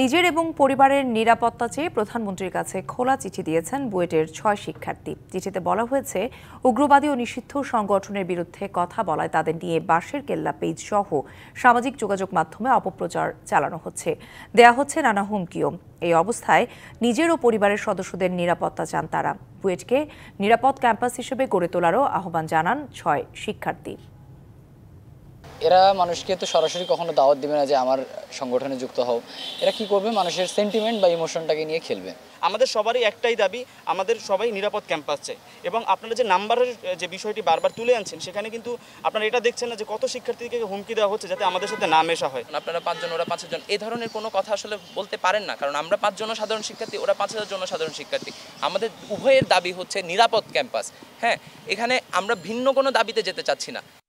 নিজের এবং পরিবারের নিরাপত্তা চেয়ে প্রধানমন্ত্রীর কাছে খোলা চিঠি দিয়েছেন বুয়েটের ছয় শিক্ষার্থী চিঠিতে বলা হয়েছে উগ্রবাদী ও নিষিদ্ধ সংগঠনের বিরুদ্ধে কথা বলায় তাদের নিয়ে বাসের কেল্লা পেজ সহ সামাজিক যোগাযোগ মাধ্যমে অপপ্রচার চালানো হচ্ছে দেয়া হচ্ছে নানা হুমকিও এই অবস্থায় নিজের ও পরিবারের সদস্যদের নিরাপত্তা চান তারা বুয়েটকে নিরাপদ ক্যাম্পাস হিসেবে গড়ে তোলারও আহ্বান জানান ছয় শিক্ষার্থী এরা মানুষকে তো সরাসরি কখনো দাওয়াত দিবে না যে আমার সংগঠনে যুক্ত হও এরা কি করবে মানুষের সেন্টিমেন্ট বা ইমোশনটাকে নিয়ে খেলবে আমাদের সবারই একটাই দাবি আমাদের সবাই নিরাপদ ক্যাম্পাস চাই এবং আপনারা যে নাম্বারের যে বিষয়টি বারবার তুলে আনছেন সেখানে কিন্তু আপনারা এটা দেখছেন না যে কত শিক্ষার্থীকে হুমকি দেওয়া হচ্ছে যাতে আমাদের সাথে না মেশা হয় আপনারা পাঁচজন ওরা পাঁচ জন এই ধরনের কোনো কথা আসলে বলতে পারেন না কারণ আমরা পাঁচজন সাধারণ শিক্ষার্থী ওরা পাঁচ হাজার জন সাধারণ শিক্ষার্থী আমাদের উভয়ের দাবি হচ্ছে নিরাপদ ক্যাম্পাস হ্যাঁ এখানে আমরা ভিন্ন কোনো দাবিতে যেতে চাচ্ছি না